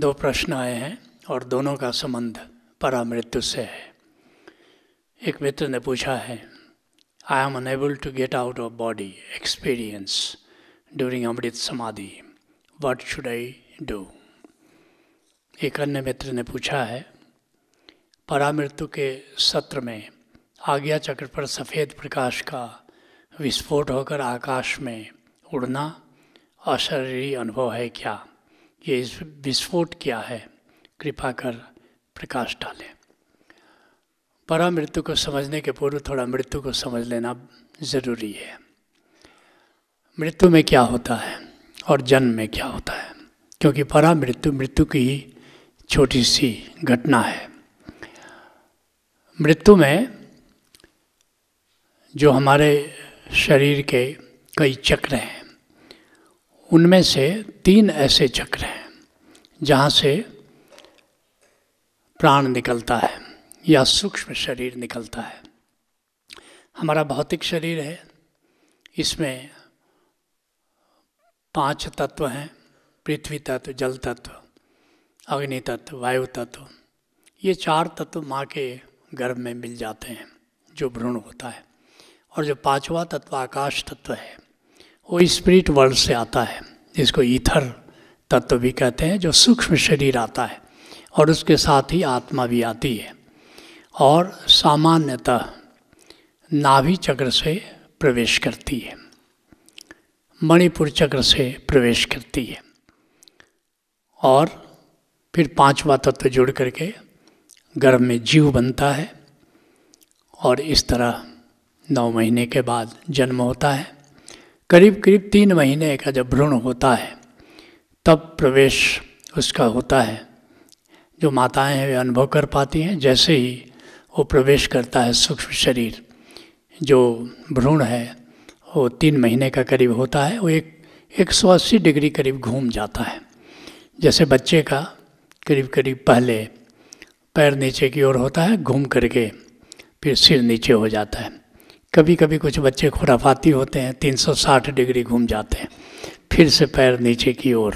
दो प्रश्न आए हैं और दोनों का संबंध परामृत्यु से है एक मित्र ने पूछा है I am unable to get out of body experience during amrit samadhi what should I do एक अन्य मित्र ने पूछा है परामृत्यु के सत्र में आज्ञा चक्र पर सफ़ेद प्रकाश का विस्फोट होकर आकाश में उड़ना अशरीरी अनुभव है क्या ये इस विस्फोट क्या है कृपा कर प्रकाश डालें परा मृत्यु को समझने के पूर्व थोड़ा मृत्यु को समझ लेना ज़रूरी है मृत्यु में क्या होता है और जन्म में क्या होता है क्योंकि परा मृत्यु मृत्यु की ही छोटी सी घटना है मृत्यु में जो हमारे शरीर के कई चक्र हैं उनमें से तीन ऐसे चक्र हैं जहाँ से प्राण निकलता है या सूक्ष्म शरीर निकलता है हमारा भौतिक शरीर है इसमें पांच तत्व हैं पृथ्वी तत्व जल तत्व अग्नि तत्व वायु तत्व ये चार तत्व माँ के गर्भ में मिल जाते हैं जो भ्रूण होता है और जो पांचवा तत्व आकाश तत्व है वो स्प्रिट वर्ल्ड से आता है जिसको ईथर तत्व भी कहते हैं जो सूक्ष्म शरीर आता है और उसके साथ ही आत्मा भी आती है और सामान्यतः नाभि चक्र से प्रवेश करती है मणिपुर चक्र से प्रवेश करती है और फिर पांचवा तत्व जुड़ करके गर्भ में जीव बनता है और इस तरह नौ महीने के बाद जन्म होता है करीब करीब तीन महीने का जब भ्रूण होता है तब प्रवेश उसका होता है जो माताएं हैं वे अनुभव कर पाती हैं जैसे ही वो प्रवेश करता है सूक्ष्म शरीर जो भ्रूण है वो तीन महीने का करीब होता है वो एक एक सौ अस्सी डिग्री करीब घूम जाता है जैसे बच्चे का करीब करीब पहले पैर नीचे की ओर होता है घूम करके फिर सिर नीचे हो जाता है कभी कभी कुछ बच्चे खुराफाती होते हैं 360 डिग्री घूम जाते हैं फिर से पैर नीचे की ओर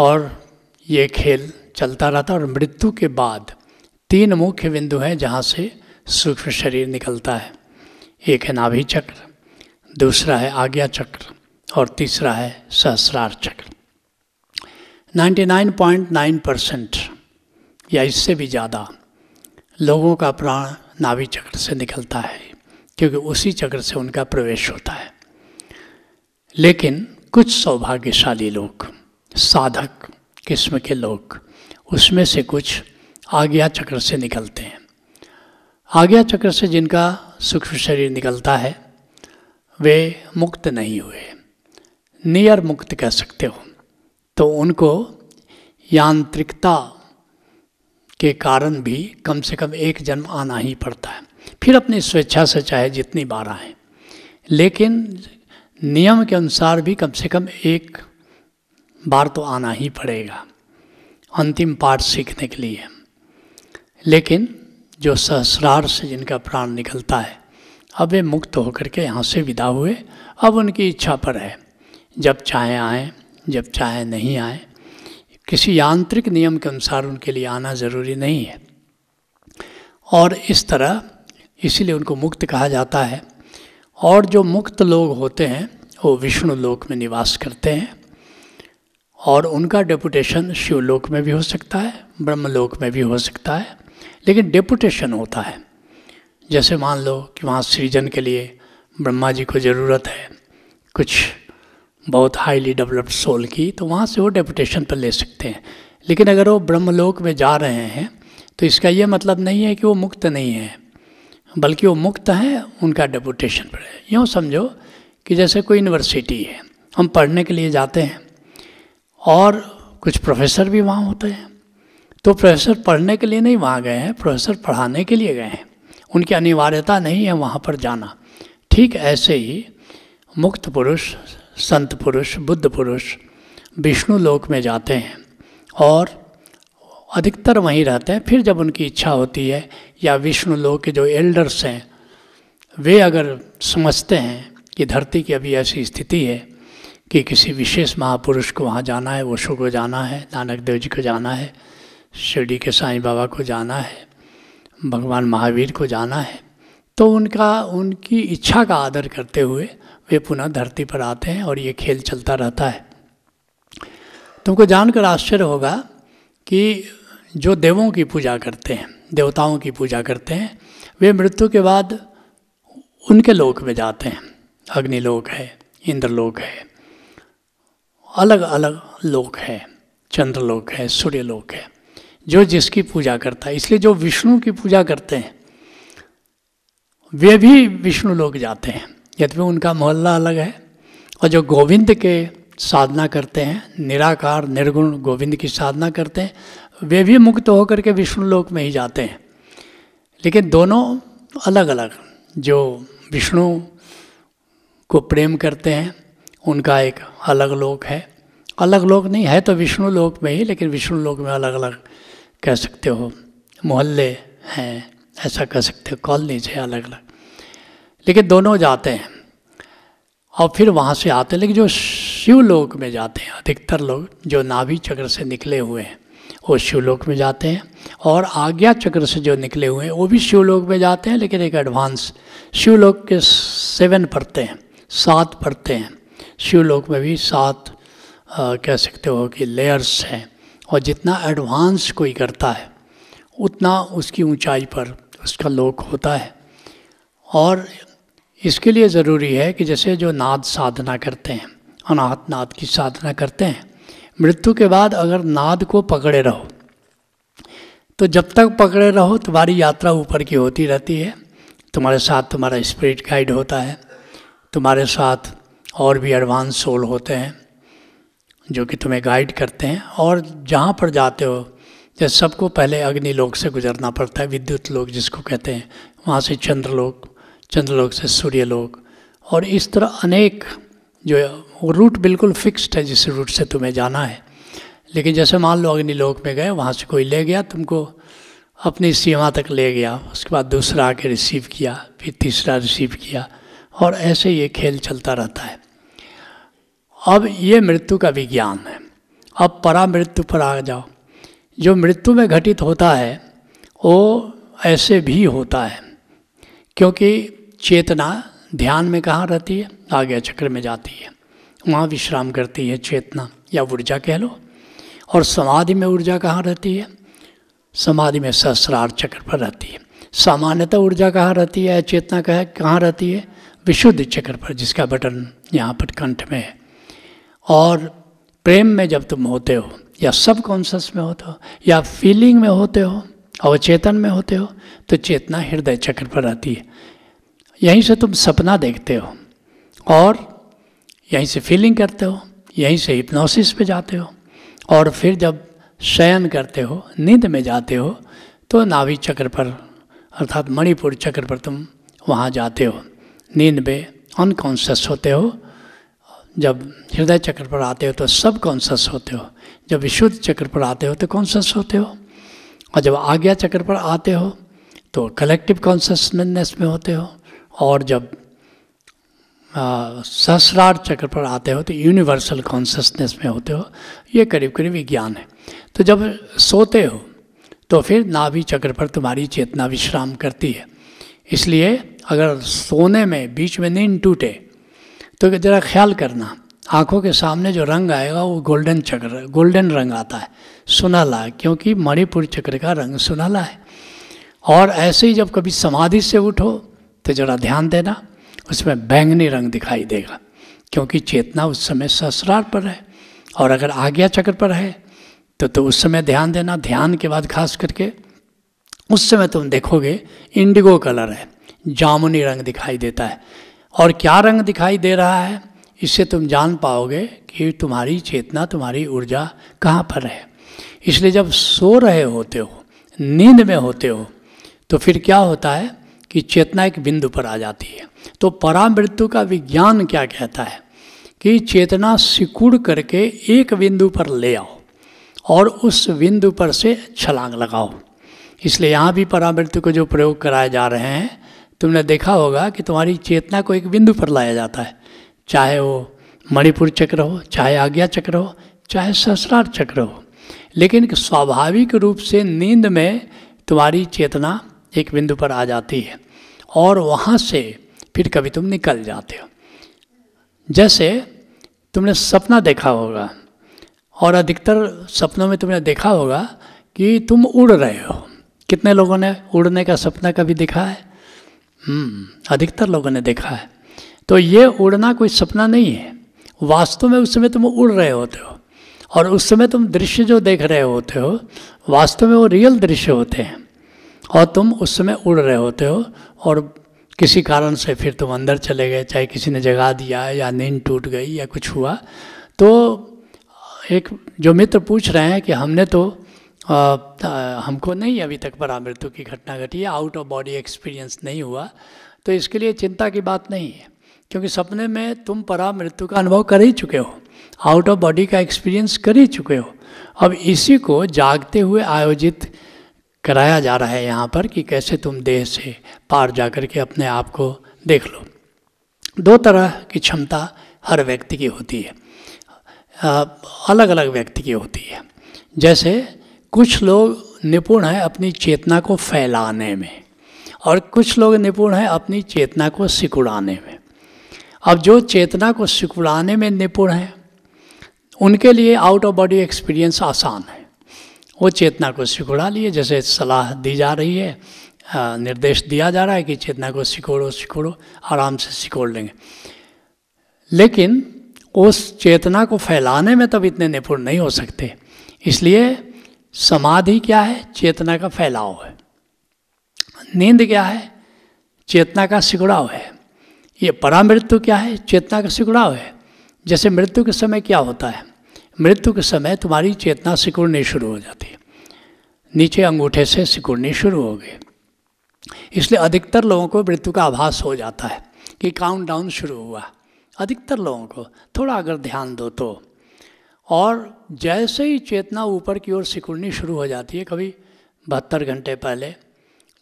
और ये खेल चलता रहता है और मृत्यु के बाद तीन मुख्य बिंदु हैं जहाँ से सूक्ष्म शरीर निकलता है एक है नाभि चक्र दूसरा है आज्ञा चक्र और तीसरा है सहस्रार चक्र 99.9 परसेंट या इससे भी ज़्यादा लोगों का प्राण नाभि चक्र से निकलता है क्योंकि उसी चक्र से उनका प्रवेश होता है लेकिन कुछ सौभाग्यशाली लोग साधक किस्म के लोग उसमें से कुछ आज्ञा चक्र से निकलते हैं आज्ञा चक्र से जिनका सूक्ष्म शरीर निकलता है वे मुक्त नहीं हुए नियर मुक्त कह सकते हो तो उनको यांत्रिकता के कारण भी कम से कम एक जन्म आना ही पड़ता है फिर अपनी स्वेच्छा से चाहे जितनी बार आए लेकिन नियम के अनुसार भी कम से कम एक बार तो आना ही पड़ेगा अंतिम पाठ सीखने के लिए लेकिन जो सहस्रार से जिनका प्राण निकलता है अब वे मुक्त होकर के यहाँ से विदा हुए अब उनकी इच्छा पर है जब चाहे आए जब चाहे नहीं आए किसी यांत्रिक नियम के अनुसार उनके लिए आना ज़रूरी नहीं है और इस तरह इसीलिए उनको मुक्त कहा जाता है और जो मुक्त लोग होते हैं वो विष्णु लोक में निवास करते हैं और उनका डेपुटेशन शिवलोक में भी हो सकता है ब्रह्मलोक में भी हो सकता है लेकिन डेपुटेशन होता है जैसे मान लो कि वहाँ सृजन के लिए ब्रह्मा जी को ज़रूरत है कुछ बहुत हाईली डेवलप्ड सोल की तो वहाँ से वो डेपुटेशन पर ले सकते हैं लेकिन अगर वो ब्रह्मलोक में जा रहे हैं तो इसका ये मतलब नहीं है कि वो मुक्त नहीं है बल्कि वो मुक्त हैं उनका डेपुटेशन पर है यूँ समझो कि जैसे कोई यूनिवर्सिटी है हम पढ़ने के लिए जाते हैं और कुछ प्रोफेसर भी वहाँ होते हैं तो प्रोफेसर पढ़ने के लिए नहीं वहाँ गए हैं प्रोफेसर पढ़ाने के लिए गए हैं उनकी अनिवार्यता नहीं है वहाँ पर जाना ठीक ऐसे ही मुक्त पुरुष संत पुरुष बुद्ध पुरुष विष्णु लोक में जाते हैं और अधिकतर वहीं रहते हैं फिर जब उनकी इच्छा होती है या विष्णु लोक के जो एल्डर्स हैं वे अगर समझते हैं कि धरती की अभी ऐसी स्थिति है कि किसी विशेष महापुरुष को वहाँ जाना है वशु को जाना है नानक देव जी को जाना है शिरडी के साईं बाबा को जाना है भगवान महावीर को जाना है तो उनका उनकी इच्छा का आदर करते हुए वे पुनः धरती पर आते हैं और ये खेल चलता रहता है तुमको जानकर आश्चर्य होगा कि जो देवों की पूजा करते हैं देवताओं की पूजा करते हैं वे मृत्यु के बाद उनके लोक में जाते हैं अग्निलोक है इंद्रलोक है अलग अलग लोक हैं चंद्र लोक है सूर्य लोक है जो जिसकी पूजा करता है इसलिए जो विष्णु की पूजा करते हैं वे भी विष्णु लोग जाते हैं यद्यपि उनका मोहल्ला अलग है और जो गोविंद के साधना करते हैं निराकार निर्गुण गोविंद की साधना करते हैं वे भी मुक्त होकर के विष्णु लोक में ही जाते हैं लेकिन दोनों अलग अलग जो विष्णु को प्रेम करते हैं उनका एक अलग लोक है अलग लोक नहीं है तो विष्णु लोक में ही लेकिन विष्णु लोक में अलग अलग कह सकते हो मोहल्ले हैं ऐसा कह सकते हो कॉलोनीज है अलग अलग लेकिन दोनों जाते हैं और फिर वहाँ से आते हैं लेकिन जो शिवलोक में जाते हैं अधिकतर लोग जो नाभि चक्र से निकले हुए हैं वो शिवलोक में जाते हैं और आज्ञा चक्र से जो निकले हुए हैं वो भी शिवलोक में जाते हैं लेकिन एक एडवांस शिवलोक के सेवन पढ़ते हैं सात पढ़ते हैं शिवलोक में भी सात कह सकते हो कि लेयर्स हैं और जितना एडवांस कोई करता है उतना उसकी ऊंचाई पर उसका लोक होता है और इसके लिए ज़रूरी है कि जैसे जो नाद साधना करते हैं अनाहत नाद की साधना करते हैं मृत्यु के बाद अगर नाद को पकड़े रहो तो जब तक पकड़े रहो तुम्हारी यात्रा ऊपर की होती रहती है तुम्हारे साथ तुम्हारा स्पिरिट गाइड होता है तुम्हारे साथ और भी एडवांस सोल होते हैं जो कि तुम्हें गाइड करते हैं और जहाँ पर जाते हो जैसे सबको पहले अग्नि लोक से गुजरना पड़ता है विद्युत लोक जिसको कहते हैं वहाँ से चंद्रलोक चंद्रलोक से सूर्य लोक और इस तरह अनेक जो वो रूट बिल्कुल फिक्स्ड है जिस रूट से तुम्हें जाना है लेकिन जैसे मान लो अग्नि लोक में गए वहाँ से कोई ले गया तुमको अपनी सीमा तक ले गया उसके बाद दूसरा आके रिसीव किया फिर तीसरा रिसीव किया और ऐसे ये खेल चलता रहता है अब ये मृत्यु का विज्ञान है अब परा मृत्यु पर आ जाओ जो मृत्यु में घटित होता है वो ऐसे भी होता है क्योंकि चेतना ध्यान में कहाँ रहती है आगे चक्र में जाती है वहाँ विश्राम करती है चेतना या ऊर्जा कह लो और समाधि में ऊर्जा कहाँ रहती है समाधि में सहस्रार चक्र पर रहती है सामान्यतः ऊर्जा कहाँ रहती है चेतना कह कहाँ रहती है विशुद्ध चक्र पर जिसका बटन यहाँ पर कंठ में है और प्रेम में जब तुम होते हो या सब कॉन्शस में होते हो या फीलिंग में होते हो अवचेतन में होते हो तो चेतना हृदय चक्र पर आती है यहीं से तुम सपना देखते हो और यहीं से फीलिंग करते हो यहीं से हिप्नोसिस पे जाते हो और फिर जब शयन करते हो नींद में जाते हो तो नाभि चक्र पर अर्थात मणिपुर चक्र पर तुम वहाँ जाते हो नींद में अनकॉन्शस होते हो जब हृदय चक्र पर आते हो तो सब कॉन्शस होते हो जब विशुद्ध चक्र पर आते हो तो कॉन्शस होते हो और जब आज्ञा चक्र पर आते हो तो कलेक्टिव कॉन्शसनेस में होते हो और जब सहस्रार चक्र पर आते हो तो यूनिवर्सल कॉन्शसनेस में होते हो ये करीब करीब विज्ञान है तो जब सोते हो तो फिर नाभि चक्र पर तुम्हारी चेतना विश्राम करती है इसलिए अगर सोने में बीच में नींद टूटे तो ज़रा ख्याल करना आँखों के सामने जो रंग आएगा वो गोल्डन चक्र गोल्डन रंग आता है सुनाला है क्योंकि मणिपुर चक्र का रंग सुनाला है और ऐसे ही जब कभी समाधि से उठो तो ज़रा ध्यान देना उसमें बैंगनी रंग दिखाई देगा क्योंकि चेतना उस समय ससरार पर है और अगर आज्ञा चक्र पर है तो तो उस समय ध्यान देना ध्यान के बाद खास करके उस समय तुम देखोगे इंडिगो कलर है जामुनी रंग दिखाई देता है और क्या रंग दिखाई दे रहा है इससे तुम जान पाओगे कि तुम्हारी चेतना तुम्हारी ऊर्जा कहाँ पर है इसलिए जब सो रहे होते हो नींद में होते हो तो फिर क्या होता है कि चेतना एक बिंदु पर आ जाती है तो परामृत्यु का विज्ञान क्या कहता है कि चेतना सिकुड़ करके एक बिंदु पर ले आओ और उस बिंदु पर से छलांग लगाओ इसलिए यहाँ भी परामृत्यु को जो प्रयोग कराए जा रहे हैं तुमने देखा होगा कि तुम्हारी चेतना को एक बिंदु पर लाया जाता है चाहे वो मणिपुर चक्र हो चाहे आज्ञा चक्र हो चाहे सहस्रार चक्र हो लेकिन स्वाभाविक रूप से नींद में तुम्हारी चेतना एक बिंदु पर आ जाती है और वहाँ से फिर कभी तुम निकल जाते हो जैसे तुमने सपना देखा होगा और अधिकतर सपनों में तुमने देखा होगा कि तुम उड़ रहे हो कितने लोगों ने उड़ने का सपना कभी देखा है हम्म, अधिकतर लोगों ने देखा है तो ये उड़ना कोई सपना नहीं है वास्तव में उस समय तुम उड़ रहे होते हो और उस समय तुम दृश्य जो देख रहे होते हो वास्तव में वो रियल दृश्य होते हैं और तुम उस समय उड़ रहे होते हो और किसी कारण से फिर तुम अंदर चले गए चाहे किसी ने जगा दिया या नींद टूट गई या कुछ हुआ तो एक जो मित्र पूछ रहे हैं कि हमने तो हमको नहीं अभी तक परामृत्यु की घटना घटी है आउट ऑफ बॉडी एक्सपीरियंस नहीं हुआ तो इसके लिए चिंता की बात नहीं है क्योंकि सपने में तुम परामृत्यु का अनुभव कर ही चुके हो आउट ऑफ बॉडी का एक्सपीरियंस कर ही चुके हो अब इसी को जागते हुए आयोजित कराया जा रहा है यहाँ पर कि कैसे तुम देह से पार जा कर के अपने आप को देख लो दो तरह की क्षमता हर व्यक्ति की होती है अलग अलग व्यक्ति की होती है जैसे कुछ लोग निपुण हैं अपनी चेतना को फैलाने में और कुछ लोग निपुण हैं अपनी चेतना को सिकुड़ाने में अब जो चेतना को सिकुड़ाने में निपुण हैं उनके लिए आउट ऑफ बॉडी एक्सपीरियंस आसान है वो चेतना को सिकुड़ा लिए जैसे सलाह दी जा रही है निर्देश दिया जा रहा है कि चेतना को सिकोड़ो सिकोड़ो आराम से सिकोड़ लेंगे लेकिन उस चेतना को फैलाने में तब इतने निपुण नहीं हो सकते इसलिए समाधि क्या है चेतना का फैलाव है नींद क्या है चेतना का सिकुड़ाव है ये परामृत्यु क्या है चेतना का सिकुड़ाव है जैसे मृत्यु के समय क्या होता है मृत्यु के समय तुम्हारी चेतना सिकुड़नी शुरू हो जाती है नीचे अंगूठे से सिकुड़नी शुरू हो गई इसलिए अधिकतर लोगों को मृत्यु का आभास हो जाता है कि काउंट डाउन शुरू हुआ अधिकतर लोगों को थोड़ा अगर ध्यान दो तो और जैसे ही चेतना ऊपर की ओर सिकुड़नी शुरू हो जाती है कभी बहत्तर घंटे पहले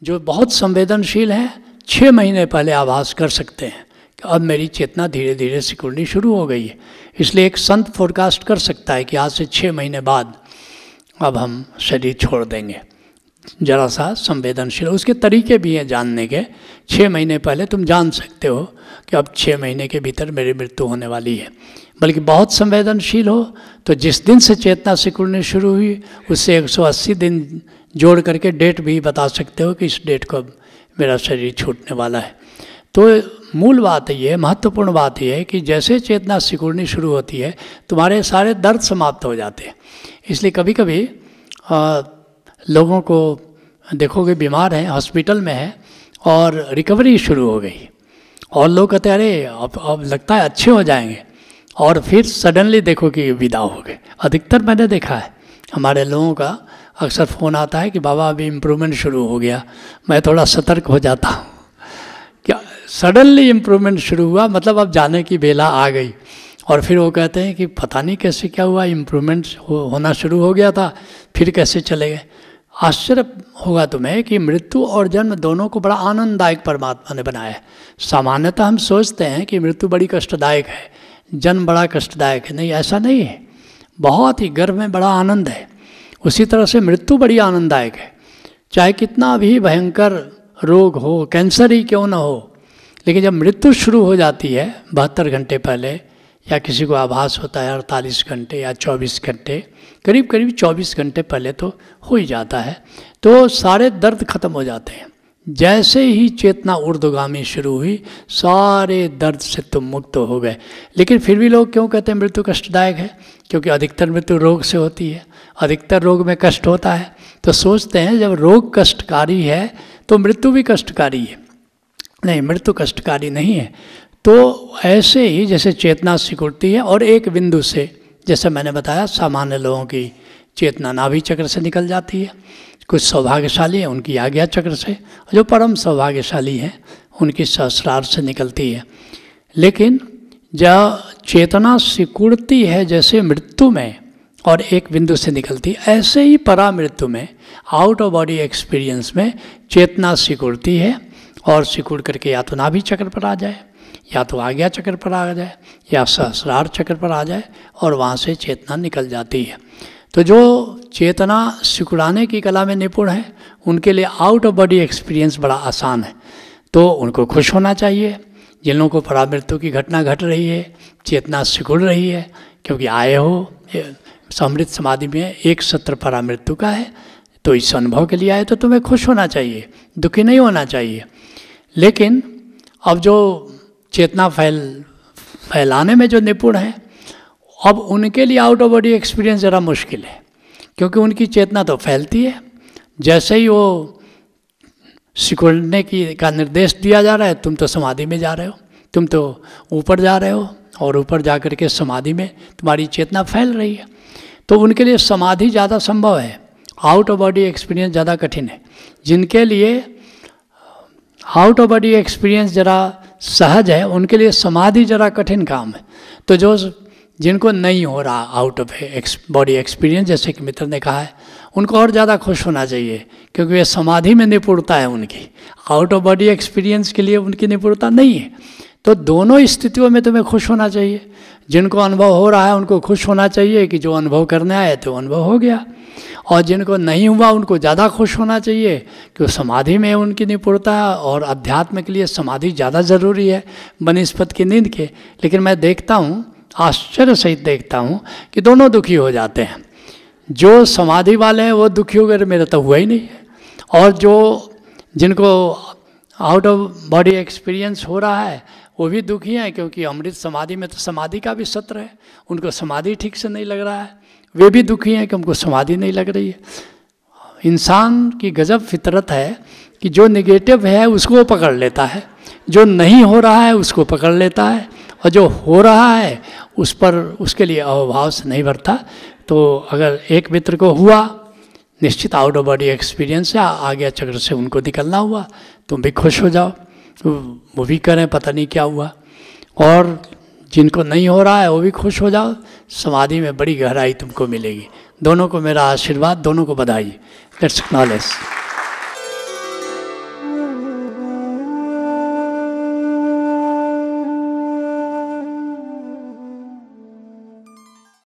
जो बहुत संवेदनशील हैं छः महीने पहले आभास कर सकते हैं कि अब मेरी चेतना धीरे धीरे सिकुड़नी शुरू हो गई है इसलिए एक संत फोरकास्ट कर सकता है कि आज से छः महीने बाद अब हम शरीर छोड़ देंगे जरा सा संवेदनशील उसके तरीके भी हैं जानने के छः महीने पहले तुम जान सकते हो कि अब छः महीने के भीतर मेरी मृत्यु होने वाली है बल्कि बहुत संवेदनशील हो तो जिस दिन से चेतना सिकुड़नी शुरू हुई उससे 180 दिन जोड़ करके डेट भी बता सकते हो कि इस डेट को मेरा शरीर छूटने वाला है तो मूल बात ये है महत्वपूर्ण बात यह है कि जैसे चेतना सिकुड़नी शुरू होती है तुम्हारे सारे दर्द समाप्त हो जाते हैं इसलिए कभी कभी आ, लोगों को देखोगे बीमार हैं हॉस्पिटल में हैं और रिकवरी शुरू हो गई और लोग कहते अरे अब अब लगता है अच्छे हो जाएंगे और फिर सडनली देखो कि विदा हो गए अधिकतर मैंने देखा है हमारे लोगों का अक्सर फ़ोन आता है कि बाबा अभी इम्प्रूवमेंट शुरू हो गया मैं थोड़ा सतर्क हो जाता हूँ क्या सडनली इम्प्रूवमेंट शुरू हुआ मतलब अब जाने की बेला आ गई और फिर वो कहते हैं कि पता नहीं कैसे क्या हुआ इम्प्रूवमेंट हो, होना शुरू हो गया था फिर कैसे चले गए आश्चर्य होगा तुम्हें कि मृत्यु और जन्म दोनों को बड़ा आनंददायक परमात्मा ने बनाया है सामान्यतः हम सोचते हैं कि मृत्यु बड़ी कष्टदायक है जन्म बड़ा कष्टदायक है नहीं ऐसा नहीं है बहुत ही गर्व में बड़ा आनंद है उसी तरह से मृत्यु बड़ी आनंददायक है चाहे कितना भी भयंकर रोग हो कैंसर ही क्यों ना हो लेकिन जब मृत्यु शुरू हो जाती है बहत्तर घंटे पहले या किसी को आभास होता है अड़तालीस घंटे या चौबीस घंटे करीब करीब चौबीस घंटे पहले तो हो ही जाता है तो सारे दर्द खत्म हो जाते हैं जैसे ही चेतना ऊर्दगामी शुरू हुई सारे दर्द से तुम मुक्त हो गए लेकिन फिर भी लोग क्यों कहते हैं मृत्यु कष्टदायक है क्योंकि अधिकतर मृत्यु रोग से होती है अधिकतर रोग में कष्ट होता है तो सोचते हैं जब रोग कष्टकारी है तो मृत्यु भी कष्टकारी है नहीं मृत्यु कष्टकारी नहीं है तो ऐसे ही जैसे चेतना सिकुड़ती है और एक बिंदु से जैसे मैंने बताया सामान्य लोगों की चेतना नाभि चक्र से निकल जाती है कुछ सौभाग्यशाली है उनकी आज्ञा चक्र से जो परम सौभाग्यशाली हैं उनकी सहस्रार से निकलती है लेकिन जब चेतना सिकुड़ती है जैसे मृत्यु में और एक बिंदु से निकलती है ऐसे ही परा मृत्यु में आउट ऑफ बॉडी एक्सपीरियंस में चेतना सिकुड़ती है और सिकुड़ करके या तो नाभि चक्र पर आ जाए या तो आज्ञा चक्र पर आ जाए या सहस्रार चक्र पर आ जाए और वहाँ से चेतना निकल जाती है तो जो चेतना सिकुड़ाने की कला में निपुण है उनके लिए आउट ऑफ बॉडी एक्सपीरियंस बड़ा आसान है तो उनको खुश होना चाहिए जिन लोगों को परामृत्यु की घटना घट रही है चेतना सिकुड़ रही है क्योंकि आए हो समृद्ध समाधि में एक सत्र परामृत्यु का है तो इस अनुभव के लिए आए तो तुम्हें खुश होना चाहिए दुखी नहीं होना चाहिए लेकिन अब जो चेतना फैल फैलाने में जो निपुण है अब उनके लिए आउट ऑफ बॉडी एक्सपीरियंस ज़रा मुश्किल है क्योंकि उनकी चेतना तो फैलती है जैसे ही वो सिकुड़ने की का निर्देश दिया जा रहा है तुम तो समाधि में जा रहे हो तुम तो ऊपर जा रहे हो और ऊपर जा कर के समाधि में तुम्हारी चेतना फैल रही है तो उनके लिए समाधि ज़्यादा संभव है आउट ऑफ बॉडी एक्सपीरियंस ज़्यादा कठिन है जिनके लिए आउट ऑफ बॉडी एक्सपीरियंस ज़रा सहज है उनके लिए समाधि ज़रा कठिन काम है तो जो जिनको नहीं हो रहा आउट ऑफ बॉडी एक्सपीरियंस जैसे कि मित्र ने कहा है उनको और ज़्यादा खुश होना चाहिए क्योंकि वे समाधि में निपुणता है उनकी आउट ऑफ बॉडी एक्सपीरियंस के लिए उनकी निपुणता नहीं है तो दोनों स्थितियों में तुम्हें खुश होना चाहिए जिनको अनुभव हो रहा है उनको खुश होना चाहिए कि जो अनुभव करने आए तो अनुभव हो गया और जिनको नहीं हुआ उनको ज़्यादा खुश होना चाहिए कि समाधि में उनकी निपुणता है और अध्यात्म के लिए समाधि ज़्यादा ज़रूरी है बनस्पत की नींद के लेकिन मैं देखता हूँ आश्चर्य सहित देखता हूँ कि दोनों दुखी हो जाते हैं जो समाधि वाले हैं वो दुखी हो गए मेरा तो हुआ ही नहीं है और जो जिनको आउट ऑफ बॉडी एक्सपीरियंस हो रहा है वो भी दुखी हैं क्योंकि अमृत समाधि में तो समाधि का भी सत्र है उनको समाधि ठीक से नहीं लग रहा है वे भी दुखी हैं कि उनको समाधि नहीं लग रही है इंसान की गजब फितरत है कि जो निगेटिव है उसको पकड़ लेता है जो नहीं हो रहा है उसको पकड़ लेता है और जो हो रहा है उस पर उसके लिए अभाव से नहीं बढ़ता तो अगर एक मित्र को हुआ निश्चित आउट ऑफ बॉडी एक्सपीरियंस है आगे चक्र से उनको निकलना हुआ तुम भी खुश हो जाओ तो वो भी करें पता नहीं क्या हुआ और जिनको नहीं हो रहा है वो भी खुश हो जाओ समाधि में बड़ी गहराई तुमको मिलेगी दोनों को मेरा आशीर्वाद दोनों को बधाई लेट्स नॉलेज